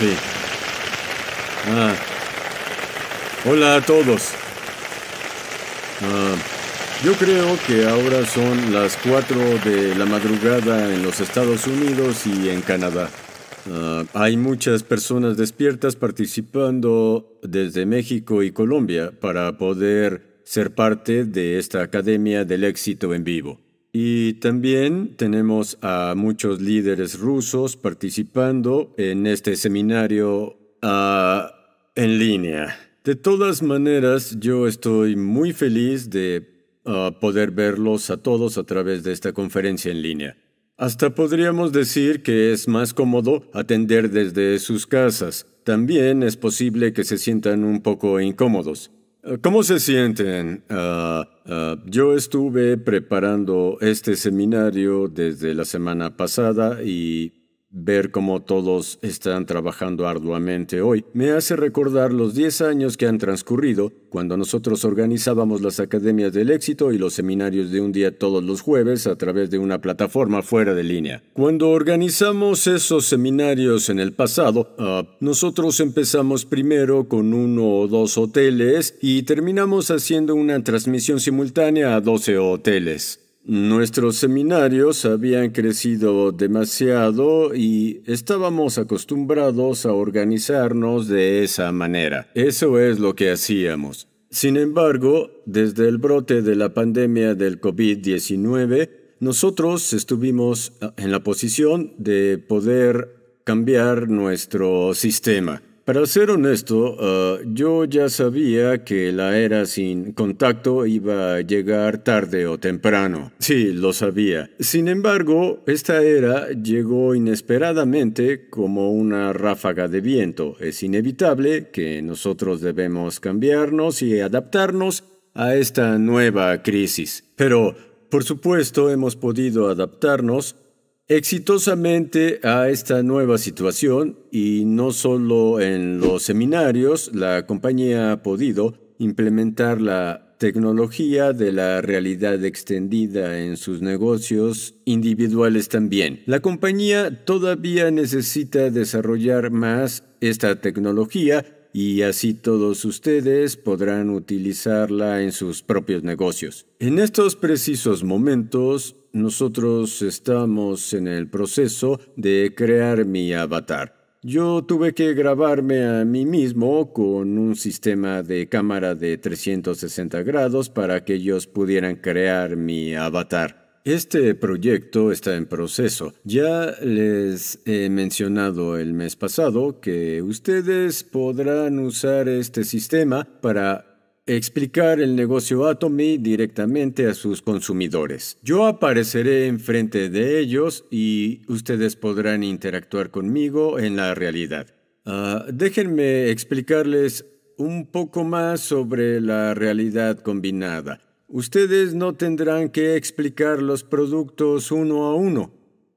Sí. Ah. Hola a todos. Ah, yo creo que ahora son las 4 de la madrugada en los Estados Unidos y en Canadá. Ah, hay muchas personas despiertas participando desde México y Colombia para poder ser parte de esta Academia del Éxito en Vivo. Y también tenemos a muchos líderes rusos participando en este seminario ah, en línea. De todas maneras, yo estoy muy feliz de ah, poder verlos a todos a través de esta conferencia en línea. Hasta podríamos decir que es más cómodo atender desde sus casas. También es posible que se sientan un poco incómodos. ¿Cómo se sienten? Ah, ah, yo estuve preparando este seminario desde la semana pasada y Ver cómo todos están trabajando arduamente hoy me hace recordar los 10 años que han transcurrido cuando nosotros organizábamos las Academias del Éxito y los seminarios de un día todos los jueves a través de una plataforma fuera de línea. Cuando organizamos esos seminarios en el pasado, ah, nosotros empezamos primero con uno o dos hoteles y terminamos haciendo una transmisión simultánea a 12 hoteles. Nuestros seminarios habían crecido demasiado y estábamos acostumbrados a organizarnos de esa manera. Eso es lo que hacíamos. Sin embargo, desde el brote de la pandemia del COVID-19, nosotros estuvimos en la posición de poder cambiar nuestro sistema. Para ser honesto, ah, yo ya sabía que la era sin contacto iba a llegar tarde o temprano. Sí, lo sabía. Sin embargo, esta era llegó inesperadamente como una ráfaga de viento. Es inevitable que nosotros debemos cambiarnos y adaptarnos a esta nueva crisis. Pero, por supuesto, hemos podido adaptarnos exitosamente a esta nueva situación y no solo en los seminarios, la compañía ha podido implementar la tecnología de la realidad extendida en sus negocios individuales también. La compañía todavía necesita desarrollar más esta tecnología y así todos ustedes podrán utilizarla en sus propios negocios. En estos precisos momentos, nosotros estamos en el proceso de crear mi avatar. Yo tuve que grabarme a mí mismo con un sistema de cámara de 360 grados para que ellos pudieran crear mi avatar. Este proyecto está en proceso. Ya les he mencionado el mes pasado que ustedes podrán usar este sistema para explicar el negocio Atomy directamente a sus consumidores. Yo apareceré enfrente de ellos y ustedes podrán interactuar conmigo en la realidad. Ah, déjenme explicarles un poco más sobre la realidad combinada. Ustedes no tendrán que explicar los productos uno a uno.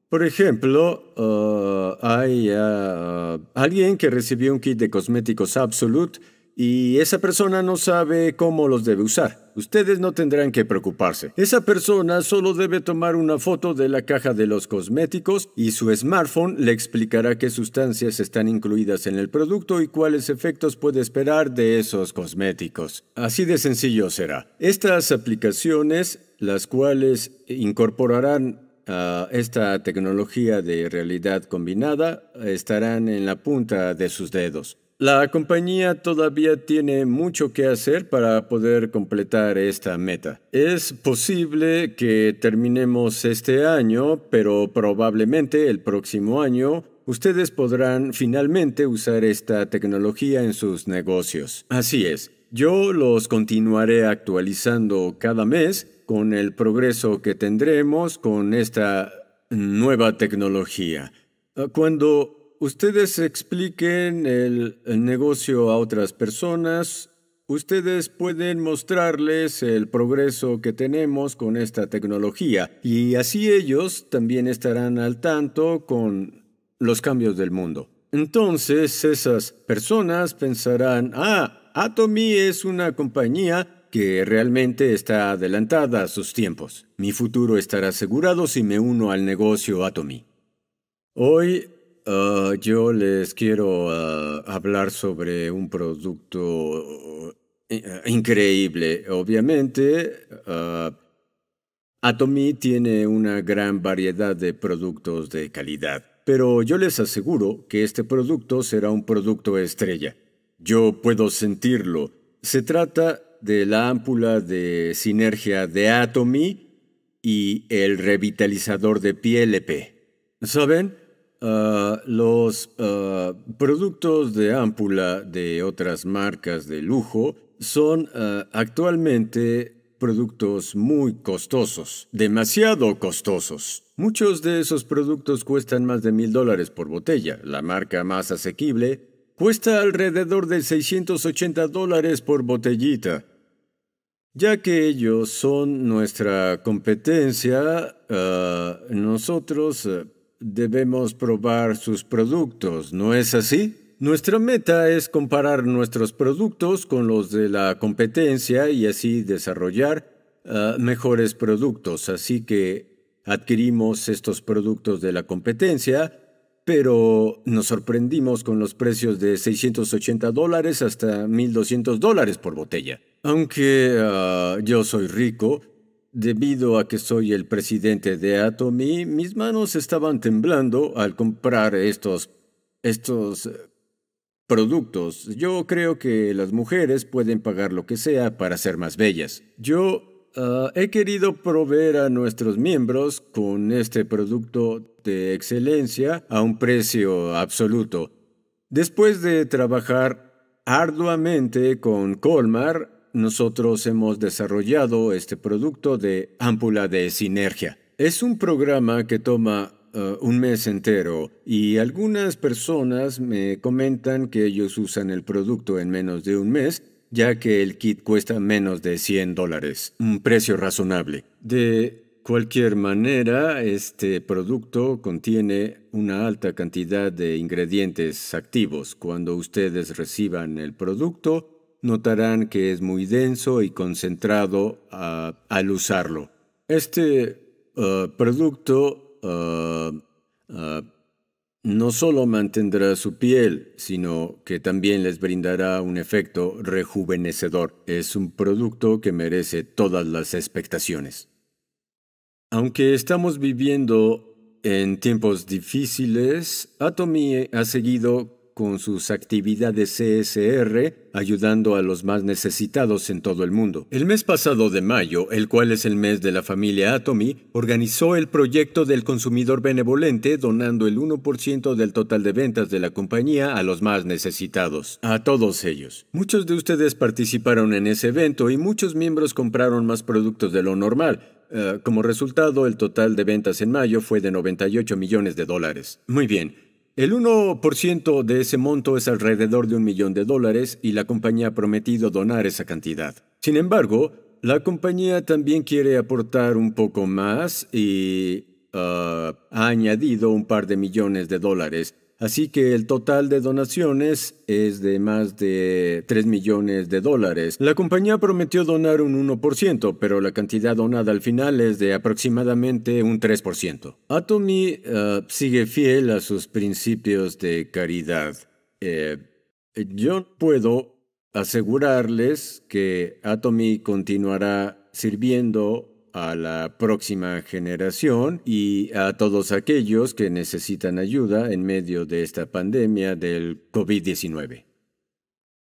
Por ejemplo, ah, hay ah, alguien que recibió un kit de cosméticos Absolute y esa persona no sabe cómo los debe usar. Ustedes no tendrán que preocuparse. Esa persona solo debe tomar una foto de la caja de los cosméticos y su smartphone le explicará qué sustancias están incluidas en el producto y cuáles efectos puede esperar de esos cosméticos. Así de sencillo será. Estas aplicaciones, las cuales incorporarán a esta tecnología de realidad combinada estarán en la punta de sus dedos. La compañía todavía tiene mucho que hacer para poder completar esta meta. Es posible que terminemos este año, pero probablemente el próximo año ustedes podrán finalmente usar esta tecnología en sus negocios. Así es, yo los continuaré actualizando cada mes con el progreso que tendremos con esta nueva tecnología. Ah, cuando Ustedes expliquen el, negocio a otras personas. Ustedes pueden mostrarles el progreso que tenemos con esta tecnología y así ellos también estarán al tanto con los cambios del mundo. Entonces esas personas pensarán, ah, Atomy es una compañía que realmente está adelantada a sus tiempos. Mi futuro estará asegurado si me uno al negocio Atomy. Hoy Ah, yo les quiero ah, hablar sobre un producto eh, ah, increíble. Obviamente, Atomi Atomy tiene una gran variedad de productos de calidad, pero yo les aseguro que este producto será un producto estrella. Yo puedo sentirlo. Se trata de la ámpula de sinergia de Atomy y el revitalizador de PLP. ¿Saben? Ah, los ah, productos de ámpula de otras marcas de lujo son ah, actualmente productos muy costosos, demasiado costosos. Muchos de esos productos cuestan más de mil dólares por botella. La marca más asequible cuesta alrededor de 680 dólares por botellita. Ya que ellos son nuestra competencia, nosotros debemos probar sus productos, ¿no es así? Nuestra meta es comparar nuestros productos con los de la competencia y así desarrollar ah, mejores productos. Así que adquirimos estos productos de la competencia, pero nos sorprendimos con los precios de 680 dólares hasta 1200 dólares por botella. Aunque ah, yo soy rico, Debido a que soy el presidente de Atomy, mis manos estaban temblando al comprar estos estos eh, productos. Yo creo que las mujeres pueden pagar lo que sea para ser más bellas. Yo ah, he querido proveer a nuestros miembros con este producto de excelencia a un precio absoluto. Después de trabajar arduamente con Colmar, nosotros hemos desarrollado este producto de Ámpula de Sinergia. Es un programa que toma eh, un mes entero y algunas personas me comentan que ellos usan el producto en menos de un mes, ya que el kit cuesta menos de 100 dólares, un precio razonable. De cualquier manera, este producto contiene una alta cantidad de ingredientes activos. Cuando ustedes reciban el producto, notarán que es muy denso y concentrado ah, al usarlo. Este ah, producto ah, no solo mantendrá su piel, sino que también les brindará un efecto rejuvenecedor. Es un producto que merece todas las expectaciones. Aunque estamos viviendo en tiempos difíciles, Atomy ha seguido con sus actividades CSR, ayudando a los más necesitados en todo el mundo. El mes pasado de mayo, el cual es el mes de la familia Atomy, organizó el proyecto del consumidor benevolente donando el 1% del total de ventas de la compañía a los más necesitados, a todos ellos. Muchos de ustedes participaron en ese evento y muchos miembros compraron más productos de lo normal, eh, como resultado, el total de ventas en mayo fue de 98 millones de dólares. Muy bien, el 1% de ese monto es alrededor de un millón de dólares y la compañía ha prometido donar esa cantidad. Sin embargo, la compañía también quiere aportar un poco más y ah, ha añadido un par de millones de dólares Así que el total de donaciones es de más de 3 millones de dólares. La compañía prometió donar un 1%, pero la cantidad donada al final es de aproximadamente un 3%. Atomy eh, sigue fiel a sus principios de caridad. Eh, yo puedo asegurarles que Atomy continuará sirviendo a la próxima generación y a todos aquellos que necesitan ayuda en medio de esta pandemia del COVID-19.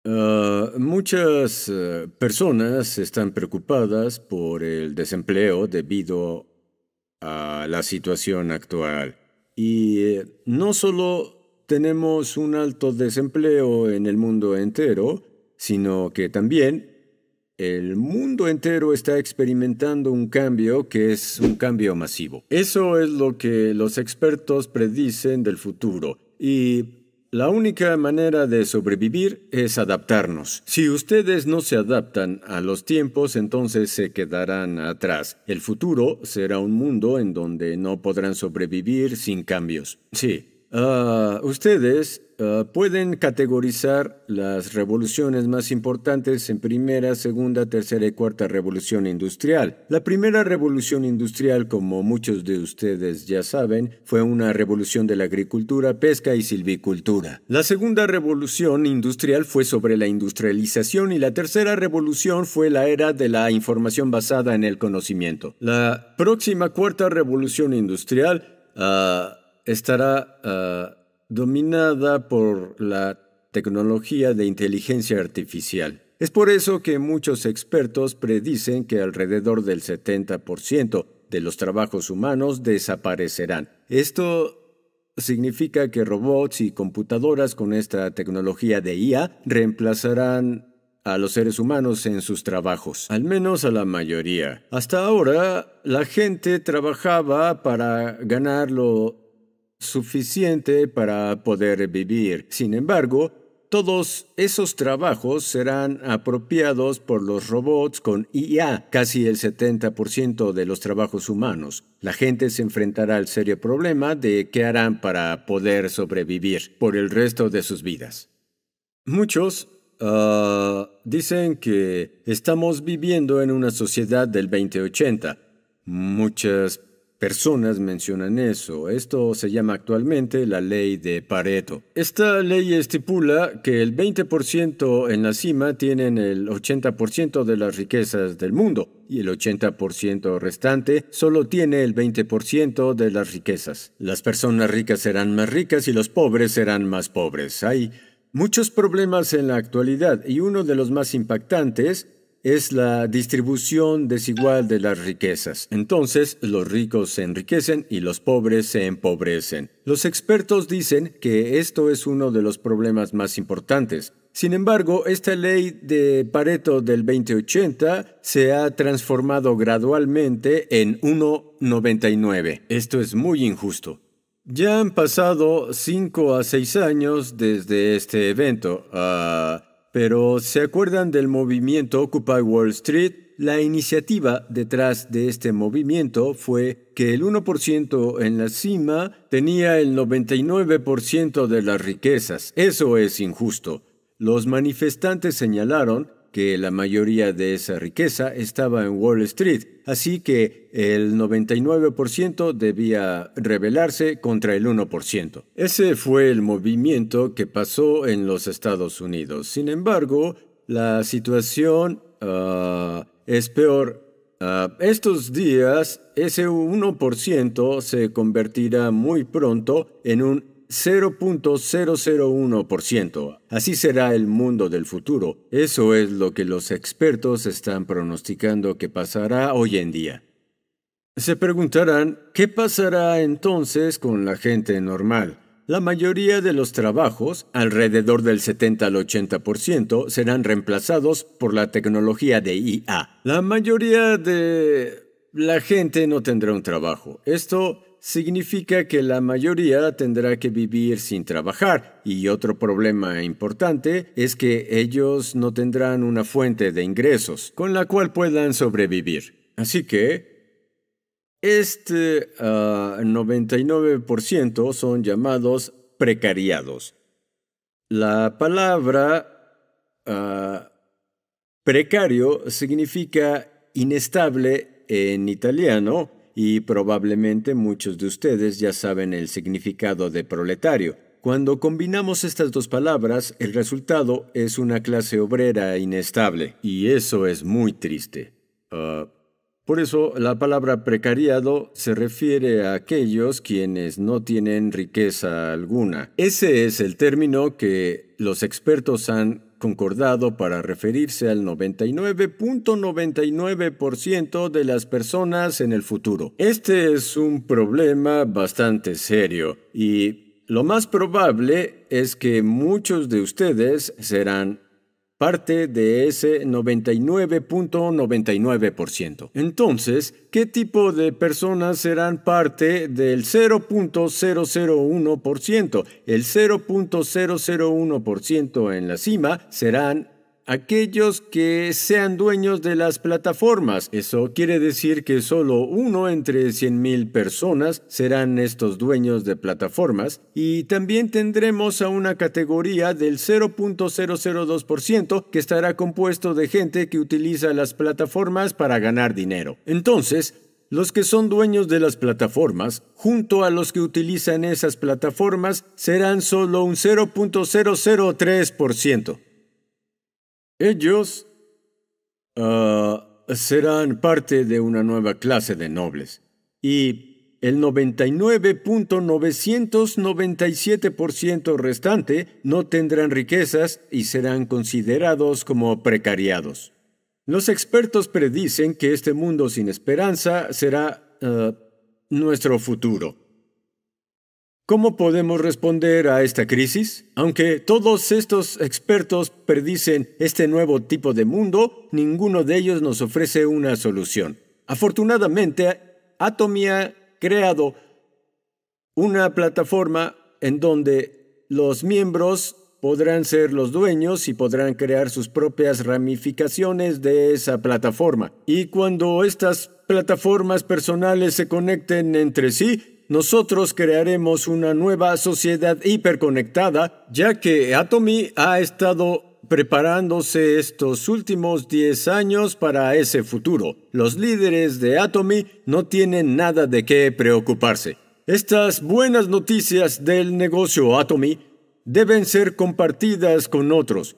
Ah, muchas eh, personas están preocupadas por el desempleo debido a la situación actual. Y eh, no solo tenemos un alto desempleo en el mundo entero, sino que también el mundo entero está experimentando un cambio que es un cambio masivo. Eso es lo que los expertos predicen del futuro. Y la única manera de sobrevivir es adaptarnos. Si ustedes no se adaptan a los tiempos, entonces se quedarán atrás. El futuro será un mundo en donde no podrán sobrevivir sin cambios. Sí, Ah, ustedes ah, pueden categorizar las revoluciones más importantes en primera, segunda, tercera y cuarta revolución industrial. La primera revolución industrial, como muchos de ustedes ya saben, fue una revolución de la agricultura, pesca y silvicultura. La segunda revolución industrial fue sobre la industrialización y la tercera revolución fue la era de la información basada en el conocimiento. La próxima cuarta revolución industrial ah, estará ah, dominada por la tecnología de inteligencia artificial. Es por eso que muchos expertos predicen que alrededor del 70% de los trabajos humanos desaparecerán. Esto significa que robots y computadoras con esta tecnología de IA reemplazarán a los seres humanos en sus trabajos, al menos a la mayoría. Hasta ahora, la gente trabajaba para ganar lo suficiente para poder vivir. Sin embargo, todos esos trabajos serán apropiados por los robots con IA, casi el 70% de los trabajos humanos. La gente se enfrentará al serio problema de qué harán para poder sobrevivir por el resto de sus vidas. Muchos ah, dicen que estamos viviendo en una sociedad del 2080. Muchas personas mencionan eso. Esto se llama actualmente la ley de Pareto. Esta ley estipula que el 20% en la cima tienen el 80% de las riquezas del mundo y el 80% restante solo tiene el 20% de las riquezas. Las personas ricas serán más ricas y los pobres serán más pobres. Hay muchos problemas en la actualidad y uno de los más impactantes es la distribución desigual de las riquezas. Entonces, los ricos se enriquecen y los pobres se empobrecen. Los expertos dicen que esto es uno de los problemas más importantes. Sin embargo, esta ley de Pareto del 2080 se ha transformado gradualmente en 1,99. Esto es muy injusto. Ya han pasado 5 a 6 años desde este evento. Ah, pero ¿se acuerdan del movimiento Occupy Wall Street? La iniciativa detrás de este movimiento fue que el 1% en la cima tenía el 99% de las riquezas. Eso es injusto. Los manifestantes señalaron que la mayoría de esa riqueza estaba en Wall Street, así que el 99% debía rebelarse contra el 1%. Ese fue el movimiento que pasó en los Estados Unidos. Sin embargo, la situación ah, es peor. Ah, estos días, ese 1% se convertirá muy pronto en un 0.001%. Así será el mundo del futuro. Eso es lo que los expertos están pronosticando que pasará hoy en día. Se preguntarán, ¿qué pasará entonces con la gente normal? La mayoría de los trabajos, alrededor del 70 al 80%, serán reemplazados por la tecnología de IA. La mayoría de la gente no tendrá un trabajo. Esto significa que la mayoría tendrá que vivir sin trabajar y otro problema importante es que ellos no tendrán una fuente de ingresos con la cual puedan sobrevivir. Así que este 99% ah, son llamados precariados. La palabra ah, precario significa inestable en italiano y probablemente muchos de ustedes ya saben el significado de proletario. Cuando combinamos estas dos palabras, el resultado es una clase obrera inestable, y eso es muy triste. Ah, por eso la palabra precariado se refiere a aquellos quienes no tienen riqueza alguna. Ese es el término que los expertos han concordado para referirse al 99.99% de las personas en el futuro. Este es un problema bastante serio y lo más probable es que muchos de ustedes serán parte de ese 99.99%. Entonces, ¿qué tipo de personas serán parte del 0.001%? El 0.001% en la cima serán aquellos que sean dueños de las plataformas. Eso quiere decir que solo uno entre 100.000 personas serán estos dueños de plataformas y también tendremos a una categoría del 0.002% que estará compuesto de gente que utiliza las plataformas para ganar dinero. Entonces, los que son dueños de las plataformas, junto a los que utilizan esas plataformas, serán solo un 0.003%. Ellos ah, serán parte de una nueva clase de nobles y el 99.997% restante no tendrán riquezas y serán considerados como precariados. Los expertos predicen que este mundo sin esperanza será ah, nuestro futuro. ¿Cómo podemos responder a esta crisis? Aunque todos estos expertos predicen este nuevo tipo de mundo, ninguno de ellos nos ofrece una solución. Afortunadamente, Atomy ha creado una plataforma en donde los miembros podrán ser los dueños y podrán crear sus propias ramificaciones de esa plataforma. Y cuando estas plataformas personales se conecten entre sí, nosotros crearemos una nueva sociedad hiperconectada, ya que Atomi ha estado preparándose estos últimos 10 años para ese futuro. Los líderes de Atomi no tienen nada de qué preocuparse. Estas buenas noticias del negocio Atomi deben ser compartidas con otros.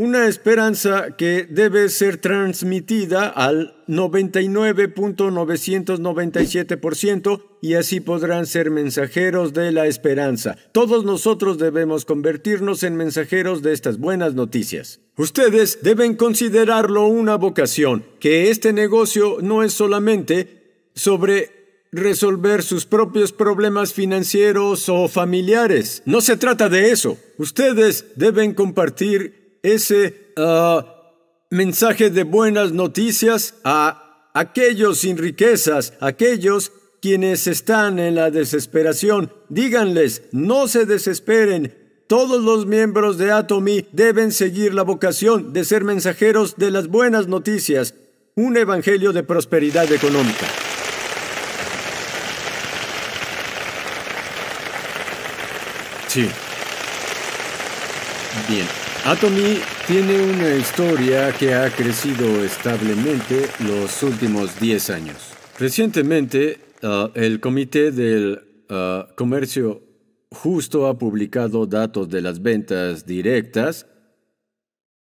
Una esperanza que debe ser transmitida al 99.997% y así podrán ser mensajeros de la esperanza. Todos nosotros debemos convertirnos en mensajeros de estas buenas noticias. Ustedes deben considerarlo una vocación, que este negocio no es solamente sobre resolver sus propios problemas financieros o familiares. No se trata de eso. Ustedes deben compartir ese ah, mensaje de buenas noticias a aquellos sin riquezas, aquellos quienes están en la desesperación. Díganles, no se desesperen. Todos los miembros de Atomy deben seguir la vocación de ser mensajeros de las buenas noticias, un evangelio de prosperidad económica. Sí. Bien. Atomy tiene una historia que ha crecido establemente los últimos 10 años. Recientemente, uh, el Comité del uh, Comercio Justo ha publicado datos de las ventas directas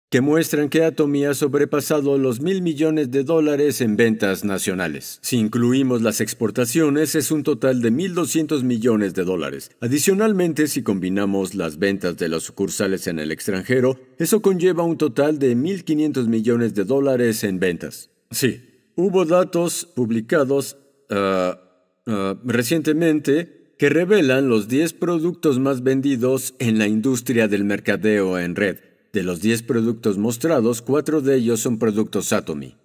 que muestran que Atomy ha sobrepasado los mil millones de dólares en ventas nacionales. Si incluimos las exportaciones, es un total de 1.200 millones de dólares. Adicionalmente, si combinamos las ventas de las sucursales en el extranjero, eso conlleva un total de 1.500 millones de dólares en ventas. Sí, hubo datos publicados ah, ah, recientemente que revelan los 10 productos más vendidos en la industria del mercadeo en red. De los 10 productos mostrados, 4 de ellos son productos Atomy.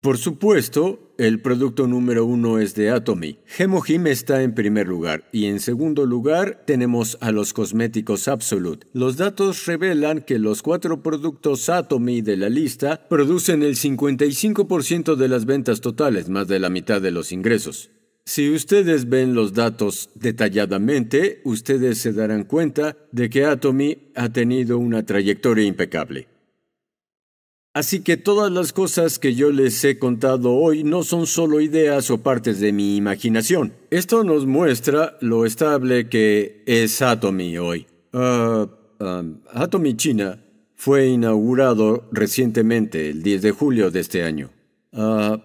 Por supuesto, el producto número uno es de Atomy. Hemohim está en primer lugar y en segundo lugar tenemos a los cosméticos Absolute. Los datos revelan que los 4 productos Atomy de la lista producen el 55% de las ventas totales, más de la mitad de los ingresos. Si ustedes ven los datos detalladamente, ustedes se darán cuenta de que Atomy ha tenido una trayectoria impecable. Así que todas las cosas que yo les he contado hoy no son solo ideas o partes de mi imaginación. Esto nos muestra lo estable que es Atomy hoy. Uh, Atomy China fue inaugurado recientemente, el 10 de julio de este año. Ah,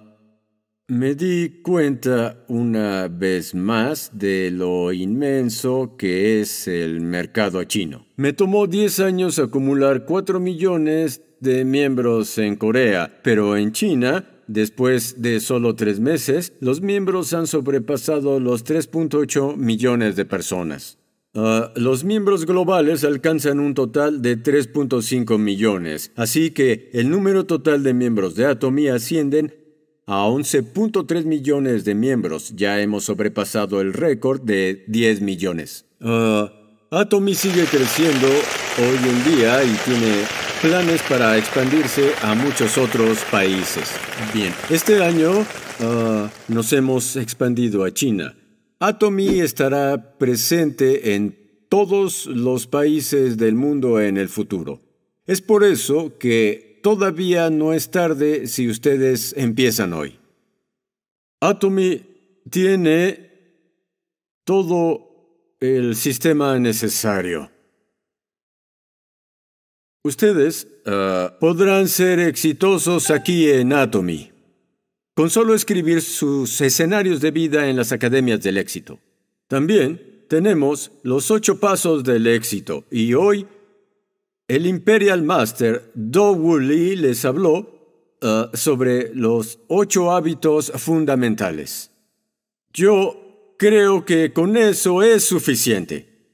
me di cuenta una vez más de lo inmenso que es el mercado chino. Me tomó 10 años acumular 4 millones de miembros en Corea, pero en China, después de solo 3 meses, los miembros han sobrepasado los 3.8 millones de personas. Ah, los miembros globales alcanzan un total de 3.5 millones, así que el número total de miembros de Atomy ascienden a 11.3 millones de miembros ya hemos sobrepasado el récord de 10 millones. Atomi ah, Atomy sigue creciendo hoy en día y tiene planes para expandirse a muchos otros países. Bien, este año ah, nos hemos expandido a China. Atomy estará presente en todos los países del mundo en el futuro. Es por eso que todavía no es tarde si ustedes empiezan hoy. Atomy tiene todo el sistema necesario. Ustedes eh, podrán ser exitosos aquí en Atomy, con solo escribir sus escenarios de vida en las academias del éxito. También tenemos los ocho pasos del éxito y hoy el Imperial Master dou Wu Lee les habló eh, sobre los ocho hábitos fundamentales. Yo creo que con eso es suficiente.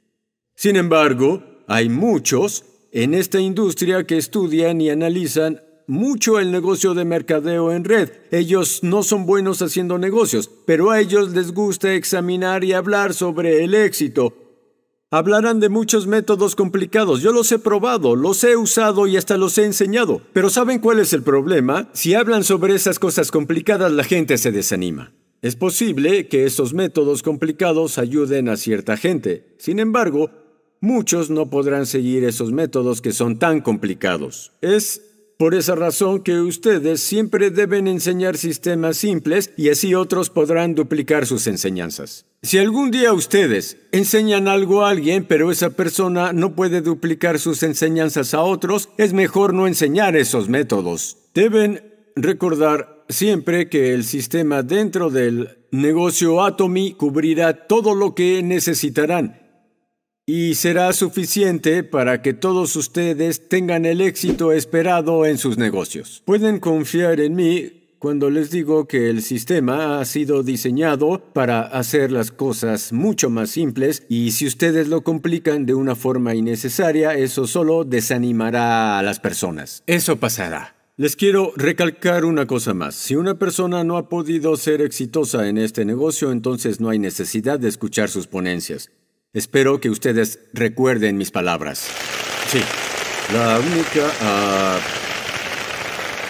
Sin embargo, hay muchos en esta industria que estudian y analizan mucho el negocio de mercadeo en red. Ellos no son buenos haciendo negocios, pero a ellos les gusta examinar y hablar sobre el éxito, Hablarán de muchos métodos complicados. Yo los he probado, los he usado y hasta los he enseñado. Pero ¿saben cuál es el problema? Si hablan sobre esas cosas complicadas, la gente se desanima. Es posible que esos métodos complicados ayuden a cierta gente. Sin embargo, muchos no podrán seguir esos métodos que son tan complicados. Es por esa razón que ustedes siempre deben enseñar sistemas simples y así otros podrán duplicar sus enseñanzas. Si algún día ustedes enseñan algo a alguien, pero esa persona no puede duplicar sus enseñanzas a otros, es mejor no enseñar esos métodos. Deben recordar siempre que el sistema dentro del negocio Atomy cubrirá todo lo que necesitarán, y será suficiente para que todos ustedes tengan el éxito esperado en sus negocios. Pueden confiar en mí cuando les digo que el sistema ha sido diseñado para hacer las cosas mucho más simples y si ustedes lo complican de una forma innecesaria, eso solo desanimará a las personas. Eso pasará. Les quiero recalcar una cosa más. Si una persona no ha podido ser exitosa en este negocio, entonces no hay necesidad de escuchar sus ponencias. Espero que ustedes recuerden mis palabras. Sí, la única ah,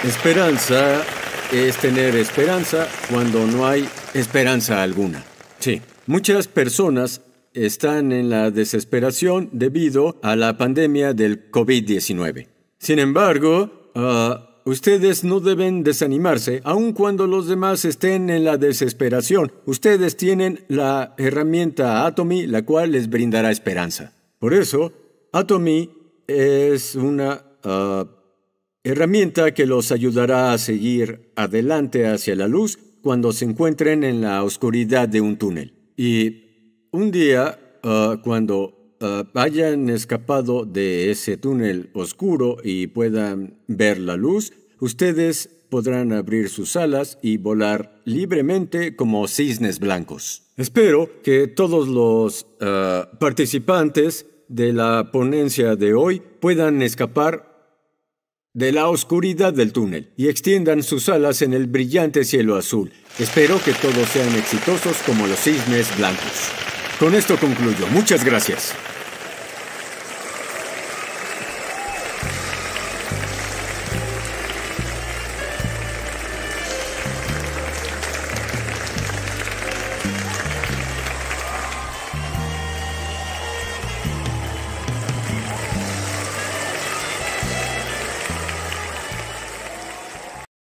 esperanza es tener esperanza cuando no hay esperanza alguna. Sí, muchas personas están en la desesperación debido a la pandemia del COVID-19. Sin embargo, ah, Ustedes no deben desanimarse, aun cuando los demás estén en la desesperación. Ustedes tienen la herramienta Atomy, la cual les brindará esperanza. Por eso, Atomy es una ah, herramienta que los ayudará a seguir adelante hacia la luz cuando se encuentren en la oscuridad de un túnel. Y un día, ah, cuando ah, hayan escapado de ese túnel oscuro y puedan ver la luz, ustedes podrán abrir sus alas y volar libremente como cisnes blancos. Espero que todos los eh, participantes de la ponencia de hoy puedan escapar de la oscuridad del túnel y extiendan sus alas en el brillante cielo azul. Espero que todos sean exitosos como los cisnes blancos. Con esto concluyo. Muchas gracias.